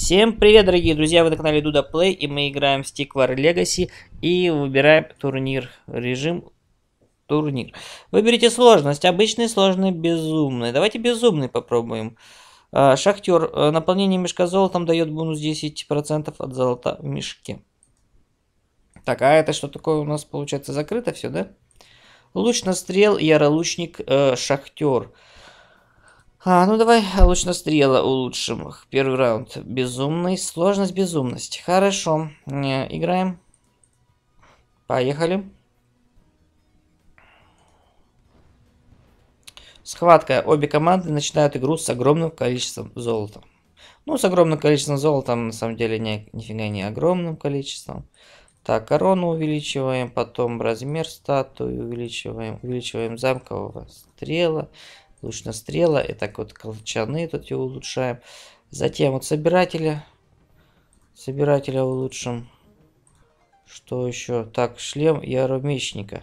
Всем привет, дорогие друзья! Вы на канале Дуда Play и мы играем в Stick War Legacy и выбираем турнир, режим турнир. Выберите сложность, обычный, сложный, безумный. Давайте безумный попробуем. А, шахтер. Э, наполнение мешка золотом дает бонус 10% от золота в мешке. Так, а это что такое у нас получается? Закрыто все, да? Луч на стрел, яролучник, э, шахтер. Шахтер. А, ну давай лучно стрела улучшим. Первый раунд. Безумный. Сложность, безумность. Хорошо. Не, играем. Поехали. Схватка. Обе команды начинают игру с огромным количеством золота. Ну, с огромным количеством золота, на самом деле, не, нифига не огромным количеством. Так, корону увеличиваем, потом размер статуи увеличиваем, увеличиваем замкового стрела стрела И так вот колчаны тут его улучшаем. Затем вот собирателя. Собирателя улучшим. Что еще? Так, шлем яромечника.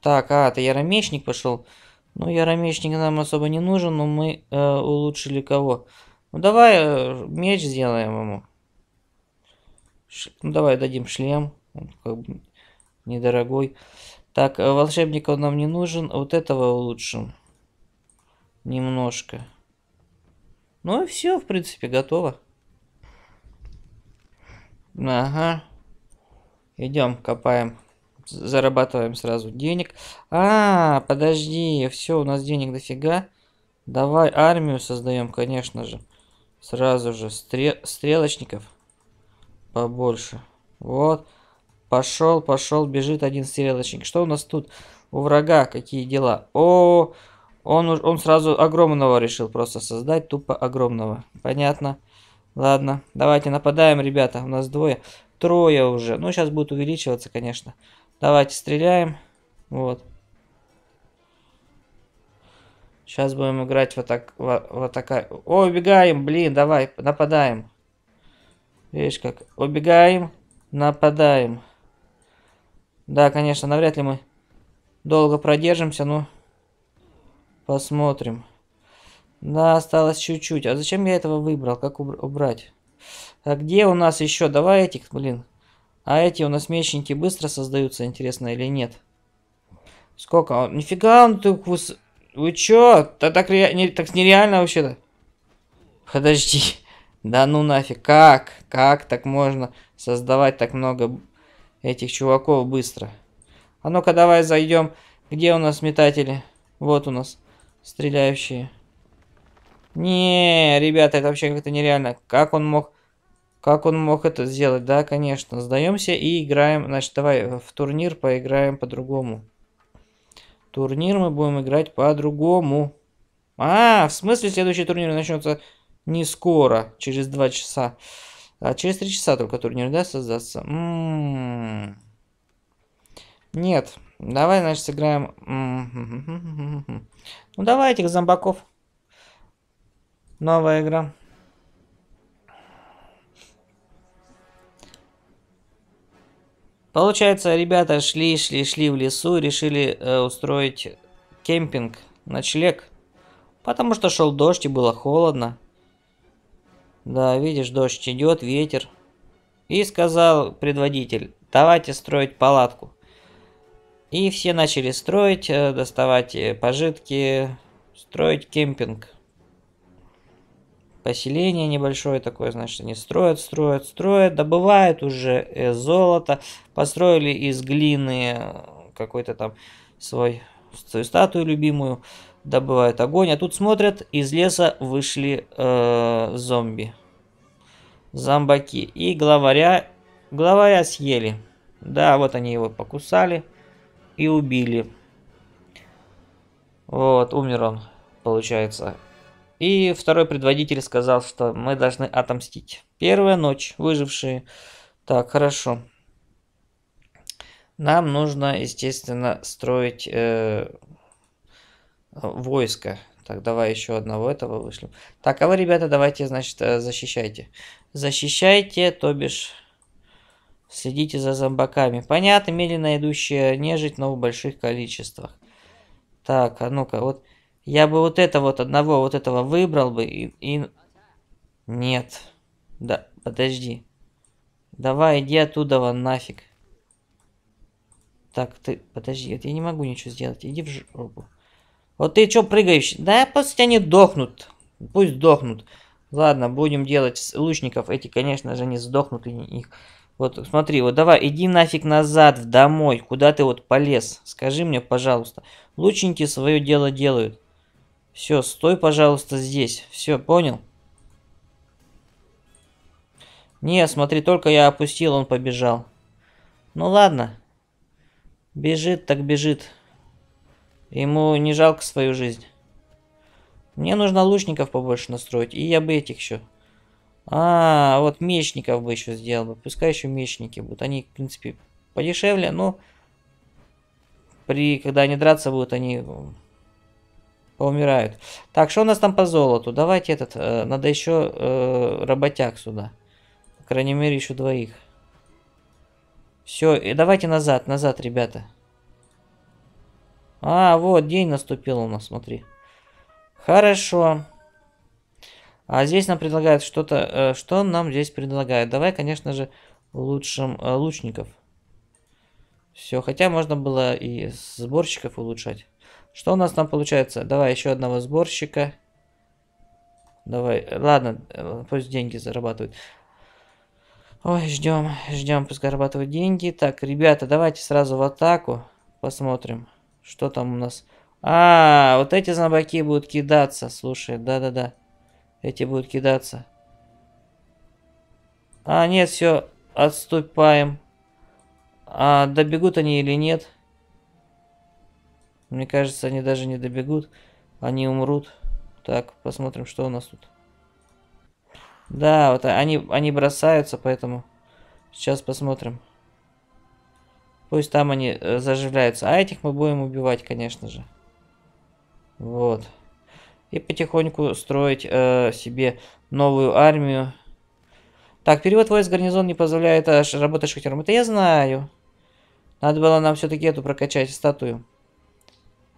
Так, а, это яромечник пошел. Ну, яромечник нам особо не нужен, но мы э, улучшили кого? Ну, давай э, меч сделаем ему. Ш... Ну, давай дадим шлем. Он как бы недорогой. Так, э, волшебника он нам не нужен. Вот этого улучшим немножко. Ну и все, в принципе, готово. Ага. Идем, копаем. Зарабатываем сразу денег. А, подожди, все, у нас денег дофига. Давай армию создаем, конечно же. Сразу же стрел стрелочников побольше. Вот. Пошел, пошел, бежит один стрелочник. Что у нас тут? У врага какие дела? О, -о, -о он, он сразу огромного решил просто создать, тупо огромного. Понятно. Ладно, давайте нападаем, ребята. У нас двое. Трое уже. Ну, сейчас будет увеличиваться, конечно. Давайте стреляем. Вот. Сейчас будем играть вот так, вот в атака. О, убегаем, блин, давай, нападаем. Видишь как? Убегаем, нападаем. Да, конечно, навряд ли мы долго продержимся, но Посмотрим. Да, осталось чуть-чуть. А зачем я этого выбрал? Как убрать? А где у нас еще? Давай этих, блин. А эти у нас мечники быстро создаются, интересно, или нет? Сколько? А, нифига он тут... Выс... Вы чё? Да так, ре... не... так нереально вообще-то. Подожди. Да ну нафиг. Как? Как так можно создавать так много этих чуваков быстро? А ну-ка давай зайдем. Где у нас метатели? Вот у нас стреляющие. Не, ребята, это вообще как-то нереально. Как он мог... Как он мог это сделать? Да, конечно. Сдаемся и играем. Значит, давай в турнир поиграем по-другому. Турнир мы будем играть по-другому. А, в смысле следующий турнир начнется не скоро, через два часа. А через три часа только турнир, да, создаться М -м -м. Нет. Давай, значит, сыграем... Ну, давай этих зомбаков. Новая игра. Получается, ребята шли, шли, шли в лесу, решили э, устроить кемпинг, ночлег. Потому что шел дождь и было холодно. Да, видишь, дождь идет, ветер. И сказал предводитель, давайте строить палатку. И все начали строить, э, доставать э, пожитки, строить кемпинг. Поселение небольшое такое, значит, они строят, строят, строят, добывают уже э, золото. Построили из глины какой-то там свой, свою статую любимую, добывают огонь. А тут смотрят, из леса вышли э, зомби, зомбаки. И главаря, главаря съели. Да, вот они его покусали и убили. Вот, умер он, получается. И второй предводитель сказал, что мы должны отомстить. Первая ночь, выжившие. Так, хорошо. Нам нужно, естественно, строить э, войско. Так, давай еще одного этого вышлем. Так, а вы, ребята, давайте, значит, э, защищайте. Защищайте, то бишь... Следите за зомбаками. Понятно, медленно идущая нежить, но в больших количествах. Так, а ну-ка, вот... Я бы вот это вот одного, вот этого выбрал бы и... и... Нет. Да, подожди. Давай, иди оттуда вон, нафиг. Так, ты... Подожди, вот я не могу ничего сделать. Иди в жопу. Вот ты чё прыгаешь? Да, пусть они дохнут. Пусть дохнут. Ладно, будем делать лучников. Эти, конечно же, не сдохнут, и их вот смотри, вот давай, иди нафиг назад, в домой, куда ты вот полез. Скажи мне, пожалуйста. Лучники свое дело делают. Все, стой, пожалуйста, здесь. Все, понял? Не, смотри, только я опустил, он побежал. Ну ладно. Бежит так бежит. Ему не жалко свою жизнь. Мне нужно лучников побольше настроить, и я бы этих еще. А, вот мечников бы еще сделал бы. Пускай еще мечники будут. Они, в принципе, подешевле, но при, когда они драться будут, они э, поумирают. Так, что у нас там по золоту? Давайте этот, э, надо еще э, работяг сюда. По крайней мере, еще двоих. Все, и давайте назад, назад, ребята. А, вот, день наступил у нас, смотри. Хорошо. А здесь нам предлагают что-то... Э, что нам здесь предлагают? Давай, конечно же, лучшим э, лучников. Все, хотя можно было и сборщиков улучшать. Что у нас там получается? Давай еще одного сборщика. Давай, ладно, э, пусть деньги зарабатывают. Ой, ждем, ждем, пусть зарабатывают деньги. Так, ребята, давайте сразу в атаку посмотрим, что там у нас. А, вот эти зомбаки будут кидаться, слушай, да-да-да. Эти будут кидаться. А, нет, все, отступаем. А добегут они или нет? Мне кажется, они даже не добегут. Они умрут. Так, посмотрим, что у нас тут. Да, вот они, они бросаются, поэтому сейчас посмотрим. Пусть там они э, заживляются. А этих мы будем убивать, конечно же. Вот. Вот и потихоньку строить э, себе новую армию. Так, перевод войск гарнизон не позволяет аж э, работать шахтером. Это я знаю. Надо было нам все-таки эту прокачать статую.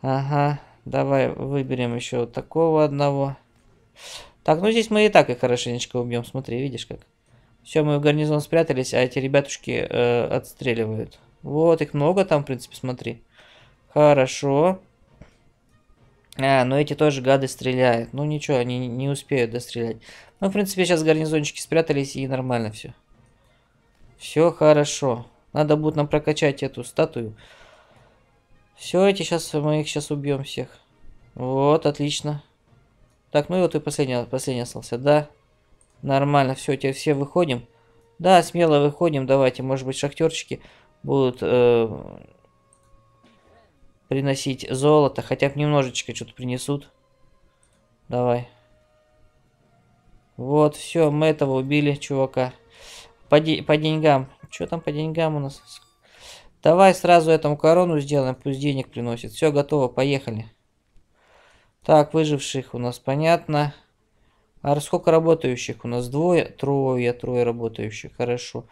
Ага, давай выберем еще вот такого одного. Так, ну здесь мы и так и хорошенечко убьем. Смотри, видишь как. Все, мы в гарнизон спрятались, а эти ребятушки э, отстреливают. Вот, их много там, в принципе, смотри. Хорошо. А, но эти тоже гады стреляют. Ну ничего, они не успеют дострелять. Ну, в принципе, сейчас гарнизончики спрятались и нормально все. Все хорошо. Надо будет нам прокачать эту статую. Все, эти сейчас мы их сейчас убьем всех. Вот, отлично. Так, ну и вот и последний, последний остался, да? Нормально, все, теперь все выходим. Да, смело выходим, давайте, может быть, шахтерчики будут э, приносить золото. Хотя бы немножечко что-то принесут. Давай. Вот, все, мы этого убили, чувака. По, де по деньгам. Что там по деньгам у нас? Давай сразу этому корону сделаем, пусть денег приносит. Все, готово, поехали. Так, выживших у нас понятно. А сколько работающих у нас? Двое? Трое, трое работающих, хорошо.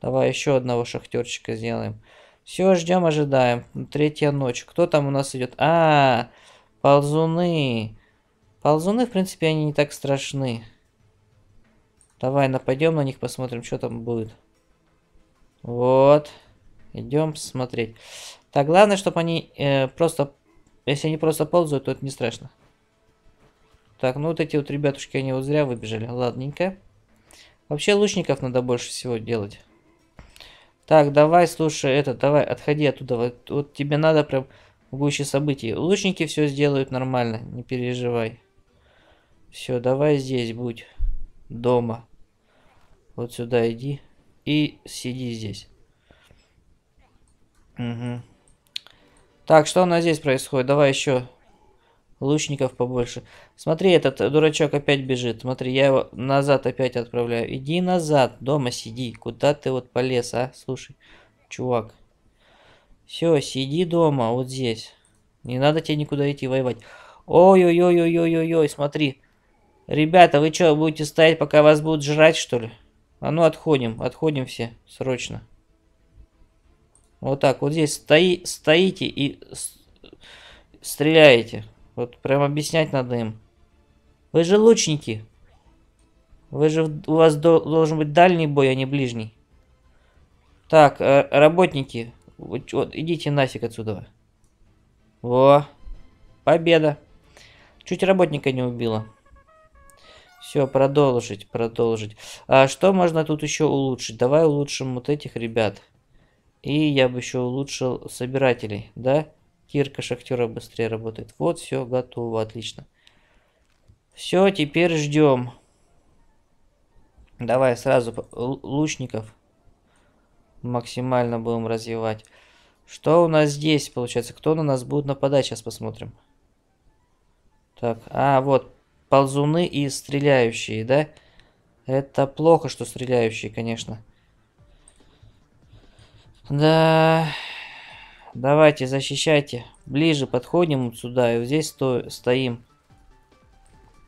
Давай еще одного шахтерчика сделаем. Все ждем, ожидаем. Третья ночь. Кто там у нас идет? А, -а, а, ползуны. Ползуны, в принципе, они не так страшны. Давай нападем на них, посмотрим, что там будет. Вот. Идем смотреть. Так, главное, чтобы они э, просто... Если они просто ползают, то это не страшно. Так, ну вот эти вот ребятушки, они вот зря выбежали. Ладненько. Вообще лучников надо больше всего делать. Так, давай, слушай, это, давай, отходи оттуда. Вот, вот тебе надо прям в гуще событий. Лучники все сделают нормально, не переживай. Все, давай здесь будь. Дома. Вот сюда иди. И сиди здесь. Угу. Так, что у нас здесь происходит? Давай еще Лучников побольше. Смотри, этот дурачок опять бежит. Смотри, я его назад опять отправляю. Иди назад, дома сиди. Куда ты вот полез, а? Слушай, чувак. Все, сиди дома, вот здесь. Не надо тебе никуда идти воевать. Ой-ой-ой-ой-ой-ой-ой, смотри. Ребята, вы что, будете стоять, пока вас будут жрать, что ли? А ну, отходим, отходим все, срочно. Вот так, вот здесь стои, стоите и стреляете. Вот прям объяснять надо им. Вы же лучники. Вы же... У вас до, должен быть дальний бой, а не ближний. Так, э, работники. Вот, вот, идите нафиг отсюда. Во. Победа. Чуть работника не убила. Все, продолжить, продолжить. А что можно тут еще улучшить? Давай улучшим вот этих ребят. И я бы еще улучшил собирателей, да? Кирка шахтера быстрее работает. Вот, все, готово, отлично. Все, теперь ждем. Давай сразу лучников максимально будем развивать. Что у нас здесь получается? Кто на нас будет нападать? Сейчас посмотрим. Так, а вот ползуны и стреляющие, да? Это плохо, что стреляющие, конечно. Да, Давайте, защищайте. Ближе подходим вот сюда, и вот здесь сто стоим.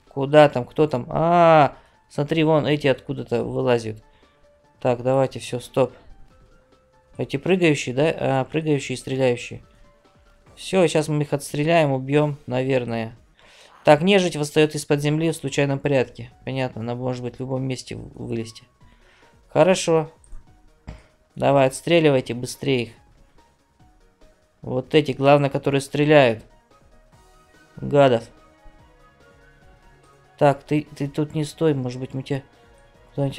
Куда там, кто там? А, -а, а, смотри, вон эти откуда-то вылазят. Так, давайте, все, стоп. Эти прыгающие, да? А, прыгающие и стреляющие. Все, сейчас мы их отстреляем, убьем, наверное. Так, нежить восстает из-под земли в случайном порядке. Понятно, она может быть в любом месте вылезти. Хорошо. Давай, отстреливайте быстрее их. Вот эти, главное, которые стреляют. Гадов. Так, ты, ты тут не стой, может быть, мы тебе, Вот,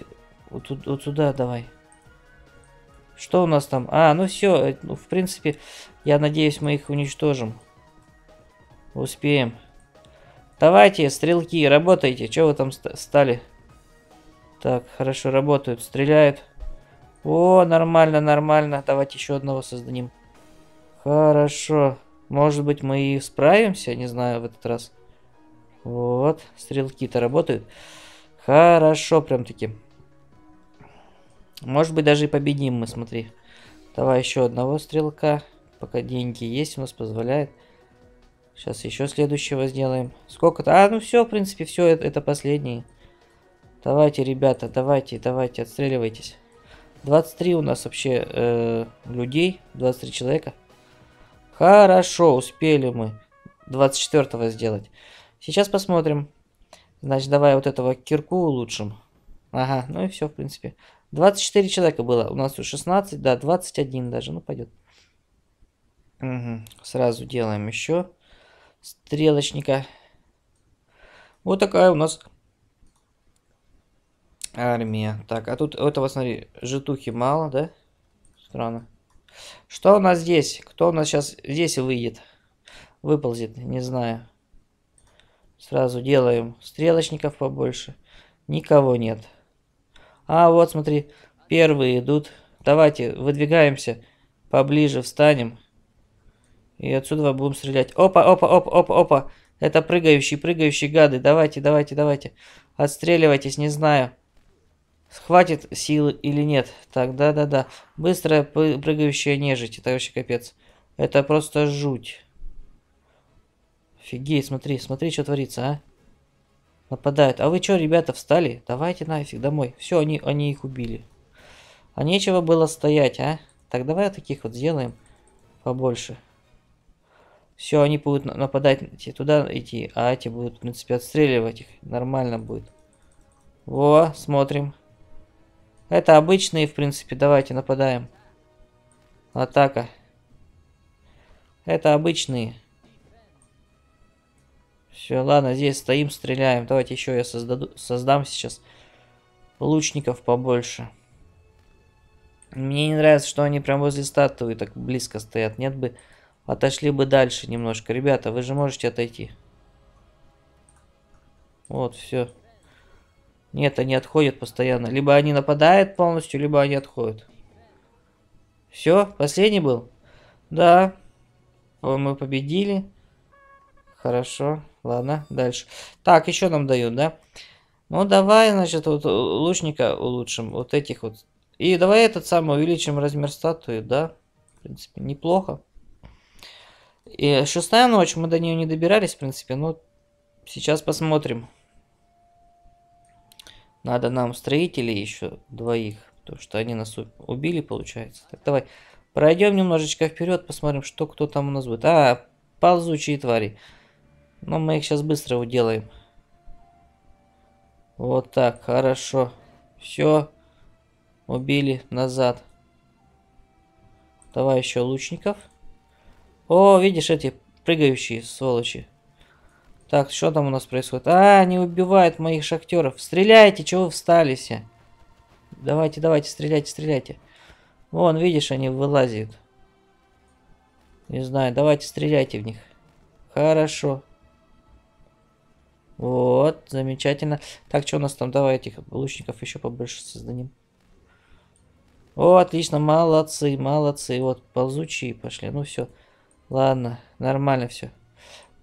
вот, вот сюда давай. Что у нас там? А, ну все, э, ну, в принципе, я надеюсь, мы их уничтожим. Успеем. Давайте, стрелки, работайте. Чего вы там стали? Так, хорошо, работают, стреляют. О, нормально, нормально. Давайте еще одного создадим. Хорошо. Может быть, мы и справимся, не знаю, в этот раз. Вот, стрелки-то работают. Хорошо, прям-таки. Может быть, даже и победим мы, смотри. Давай еще одного стрелка. Пока деньги есть, у нас позволяет. Сейчас еще следующего сделаем. Сколько-то? А, ну все, в принципе, все, это, это последний. Давайте, ребята, давайте, давайте, отстреливайтесь. 23 у нас вообще э, людей, 23 человека. Хорошо, успели мы 24-го сделать. Сейчас посмотрим. Значит, давай вот этого кирку улучшим. Ага, ну и все, в принципе. 24 человека было. У нас тут 16, да, 21 даже, ну пойдет. Угу. Сразу делаем еще стрелочника. Вот такая у нас армия. Так, а тут этого, смотри, житухи мало, да? Странно. Что у нас здесь? Кто у нас сейчас здесь выйдет? Выползет, не знаю. Сразу делаем стрелочников побольше. Никого нет. А, вот смотри, первые идут. Давайте, выдвигаемся поближе, встанем. И отсюда будем стрелять. Опа, опа, опа, опа, опа. Это прыгающие, прыгающие гады. Давайте, давайте, давайте. Отстреливайтесь, не знаю. Хватит силы или нет? Так, да-да. да, Быстрая прыгающая нежить. Это вообще капец. Это просто жуть. Офигеть, смотри, смотри, что творится, а. Нападают. А вы что, ребята, встали? Давайте нафиг домой. Все, они, они их убили. А нечего было стоять, а? Так, давай таких вот сделаем побольше. Все, они будут нападать туда идти, а эти будут, в принципе, отстреливать их. Нормально будет. Во, смотрим. Это обычные, в принципе, давайте нападаем. Атака. Это обычные. Все, ладно, здесь стоим, стреляем. Давайте еще я создаду, создам сейчас лучников побольше. Мне не нравится, что они прям возле статуи так близко стоят. Нет бы, отошли бы дальше немножко. Ребята, вы же можете отойти. Вот, все. Нет, они отходят постоянно. Либо они нападают полностью, либо они отходят. Все, последний был? Да. Мы победили. Хорошо, ладно, дальше. Так, еще нам дают, да? Ну, давай, значит, вот лучника улучшим, вот этих вот. И давай этот самый увеличим размер статуи, да? В принципе, неплохо. И шестая ночь, мы до нее не добирались, в принципе, но ну, сейчас посмотрим. Надо нам строителей еще двоих, потому что они нас убили, получается. Так, давай пройдем немножечко вперед, посмотрим, что кто там у нас будет. А, ползучие твари. Но мы их сейчас быстро уделаем. Вот так, хорошо. Все, убили назад. Давай еще лучников. О, видишь эти прыгающие сволочи. Так, что там у нас происходит? А, они убивают моих шахтеров. Стреляйте, чего вы встали все? Давайте, давайте, стреляйте, стреляйте. Вон, видишь, они вылазят. Не знаю, давайте стреляйте в них. Хорошо. Вот, замечательно. Так, что у нас там? Давай этих лучников еще побольше создадим. О, отлично, молодцы, молодцы. Вот, ползучие пошли. Ну все, ладно, нормально все.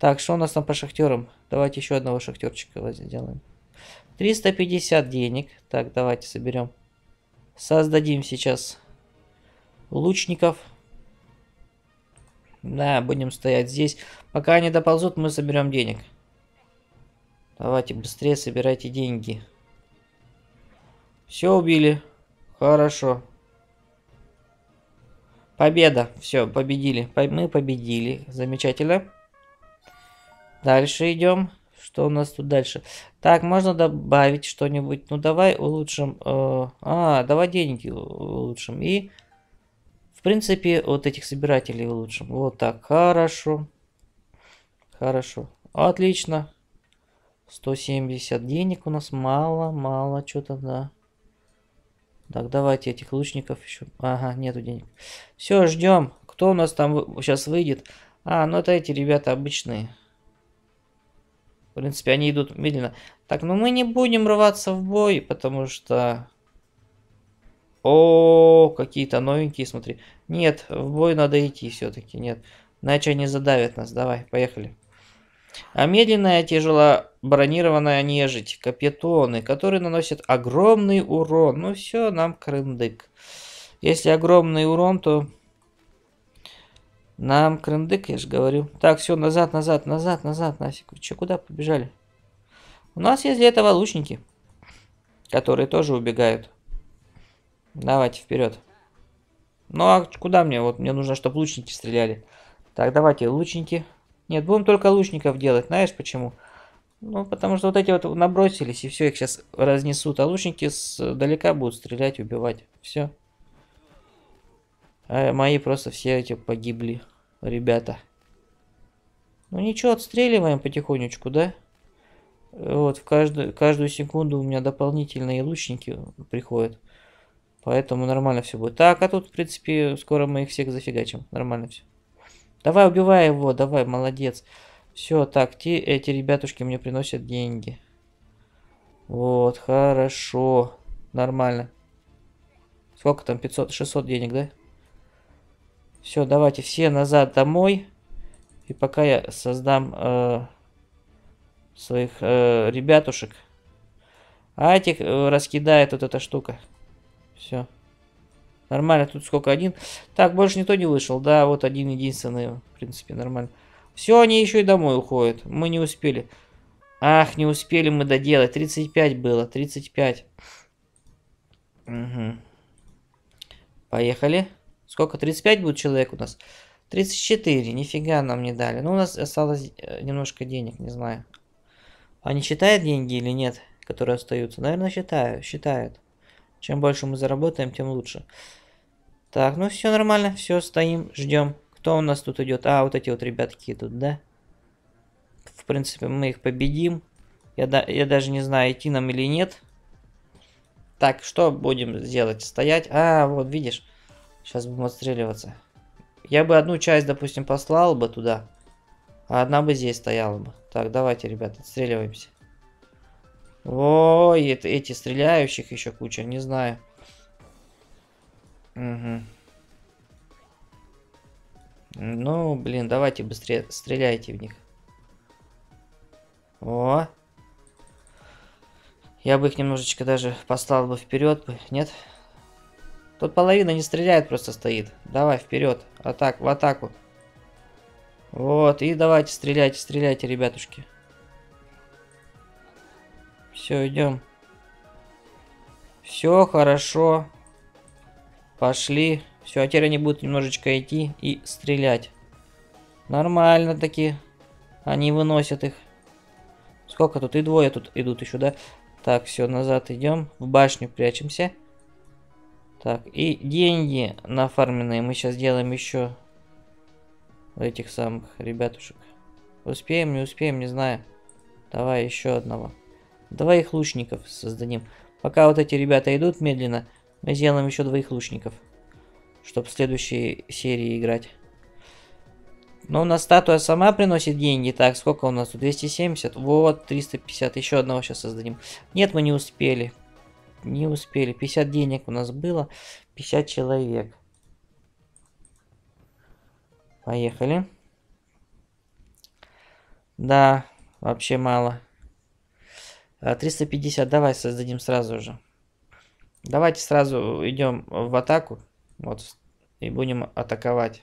Так, что у нас там по шахтерам? Давайте еще одного шахтерчика сделаем. 350 денег. Так, давайте соберем. Создадим сейчас лучников. Да, будем стоять здесь. Пока они доползут, мы соберем денег. Давайте быстрее собирайте деньги. Все убили. Хорошо. Победа. Все, победили. Мы победили. Замечательно. Дальше идем. Что у нас тут дальше? Так, можно добавить что-нибудь. Ну, давай улучшим. Э, а, давай деньги улучшим. И, в принципе, вот этих собирателей улучшим. Вот так, хорошо. Хорошо. Отлично. 170 денег у нас мало, мало что-то, да. Так, давайте этих лучников еще. Ага, нету денег. Все, ждем. Кто у нас там сейчас выйдет? А, ну это эти ребята обычные. В принципе, они идут медленно. Так, но ну мы не будем рваться в бой, потому что... О, какие-то новенькие, смотри. Нет, в бой надо идти все-таки, нет. Иначе они задавят нас. Давай, поехали. А медленная, тяжело бронированная нежить, капетоны, которые наносят огромный урон. Ну все, нам крындык. Если огромный урон, то нам крындык, я же говорю. Так, все, назад, назад, назад, назад, нафиг. Вы че, куда побежали? У нас есть для этого лучники, которые тоже убегают. Давайте, вперед. Ну а куда мне? Вот мне нужно, чтобы лучники стреляли. Так, давайте, лучники. Нет, будем только лучников делать. Знаешь почему? Ну, потому что вот эти вот набросились, и все, их сейчас разнесут. А лучники с э, далека будут стрелять, убивать. Все. А мои просто все эти погибли, ребята. Ну ничего, отстреливаем потихонечку, да? Вот, в каждую, каждую секунду у меня дополнительные лучники приходят. Поэтому нормально все будет. Так, а тут, в принципе, скоро мы их всех зафигачим. Нормально все. Давай, убивай его, давай, молодец. Все, так, те, эти ребятушки мне приносят деньги. Вот, хорошо. Нормально. Сколько там, 500, 600 денег, да? Все, давайте все назад домой. И пока я создам э, своих э, ребятушек. А этих э, раскидает вот эта штука. Все. Нормально, тут сколько? Один. Так, больше никто не вышел. Да, вот один единственный. В принципе, нормально. Все, они еще и домой уходят. Мы не успели. Ах, не успели мы доделать. 35 было, 35. Угу. Поехали. Поехали. Сколько? 35 будет человек у нас? 34. Нифига нам не дали. Ну, у нас осталось э, немножко денег, не знаю. Они считают деньги или нет, которые остаются? Наверное, считают. Считают. Чем больше мы заработаем, тем лучше. Так, ну все нормально. Все, стоим, ждем. Кто у нас тут идет? А, вот эти вот ребятки идут, да? В принципе, мы их победим. Я, да, я даже не знаю, идти нам или нет. Так, что будем делать? Стоять? А, вот, видишь. Сейчас будем отстреливаться. Я бы одну часть, допустим, послал бы туда. А одна бы здесь стояла бы. Так, давайте, ребята, отстреливаемся. Ой, это, эти стреляющих еще куча, не знаю. Угу. Ну, блин, давайте быстрее стреляйте в них. О! Я бы их немножечко даже послал бы вперед, бы, Нет. Тут половина не стреляет, просто стоит. Давай, вперед. Атак, в атаку. Вот, и давайте стреляйте, стреляйте, ребятушки. Все, идем. Все хорошо. Пошли. Все, а теперь они будут немножечко идти и стрелять. Нормально таки. Они выносят их. Сколько тут? И двое тут идут еще, да? Так, все, назад идем. В башню прячемся. Так, и деньги нафарменные мы сейчас делаем еще этих самых ребятушек. Успеем, не успеем, не знаю. Давай еще одного. Давай их лучников создадим. Пока вот эти ребята идут медленно, мы сделаем еще двоих лучников. Чтобы в следующей серии играть. Но ну, у нас статуя сама приносит деньги. Так, сколько у нас тут? 270? Вот, 350. Еще одного сейчас создадим. Нет, мы не успели не успели. 50 денег у нас было, 50 человек. Поехали. Да, вообще мало. 350, а, давай создадим сразу же. Давайте сразу идем в атаку. Вот, и будем атаковать.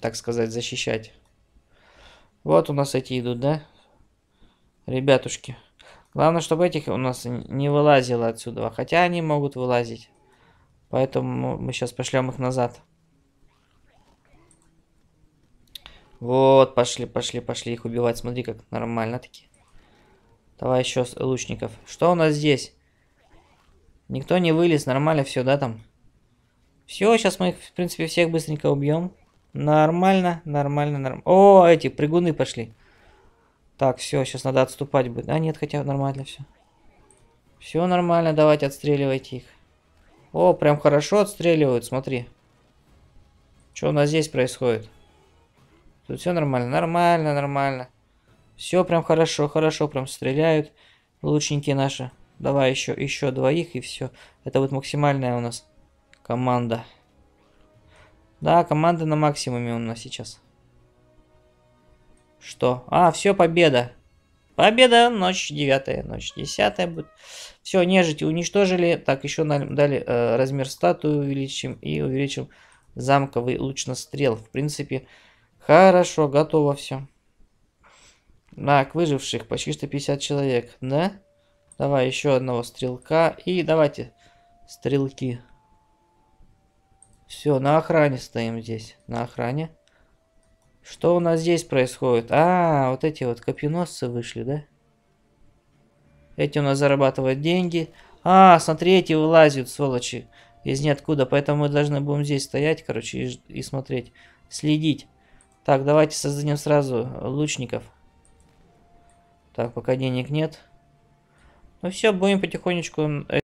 Так сказать, защищать. Вот у нас эти идут, да? Ребятушки. Главное, чтобы этих у нас не вылазило отсюда. Хотя они могут вылазить. Поэтому мы сейчас пошлем их назад. Вот, пошли, пошли, пошли их убивать. Смотри, как нормально таки. Давай еще лучников. Что у нас здесь? Никто не вылез, нормально все, да, там? Все, сейчас мы их, в принципе, всех быстренько убьем. Нормально, нормально, нормально. О, эти прыгуны пошли. Так, все, сейчас надо отступать будет. А, нет, хотя нормально все. Все нормально, давайте отстреливайте их. О, прям хорошо отстреливают, смотри. Что у нас здесь происходит? Тут все нормально, нормально, нормально. Все прям хорошо, хорошо, прям стреляют лучники наши. Давай еще, еще двоих и все. Это вот максимальная у нас команда. Да, команда на максимуме у нас сейчас. Что? А, все, победа. Победа, ночь девятая, ночь десятая будет. Все, нежити уничтожили. Так, еще дали э, размер статуи увеличим и увеличим замковый луч лучнострел. В принципе, хорошо, готово все. Так, выживших почти что 50 человек, да? Давай еще одного стрелка. И давайте стрелки. Все, на охране стоим здесь. На охране. Что у нас здесь происходит? А, вот эти вот копьеносцы вышли, да? Эти у нас зарабатывают деньги. А, смотри, эти вылазят, сволочи, из ниоткуда. Поэтому мы должны будем здесь стоять, короче, и, и смотреть, следить. Так, давайте создадим сразу лучников. Так, пока денег нет. Ну все, будем потихонечку э,